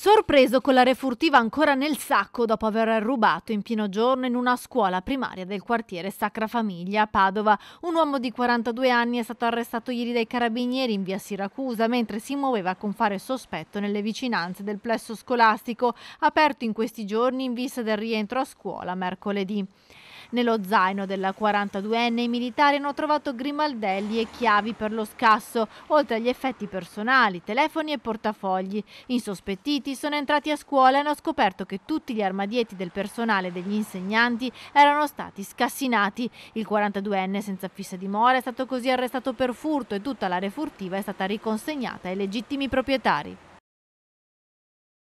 sorpreso con la refurtiva ancora nel sacco dopo aver rubato in pieno giorno in una scuola primaria del quartiere Sacra Famiglia a Padova. Un uomo di 42 anni è stato arrestato ieri dai carabinieri in via Siracusa mentre si muoveva con fare sospetto nelle vicinanze del plesso scolastico aperto in questi giorni in vista del rientro a scuola mercoledì. Nello zaino della 42enne i militari hanno trovato grimaldelli e chiavi per lo scasso, oltre agli effetti personali, telefoni e portafogli. Insospettiti sono entrati a scuola e hanno scoperto che tutti gli armadietti del personale e degli insegnanti erano stati scassinati. Il 42enne senza fissa dimora è stato così arrestato per furto e tutta la refurtiva è stata riconsegnata ai legittimi proprietari.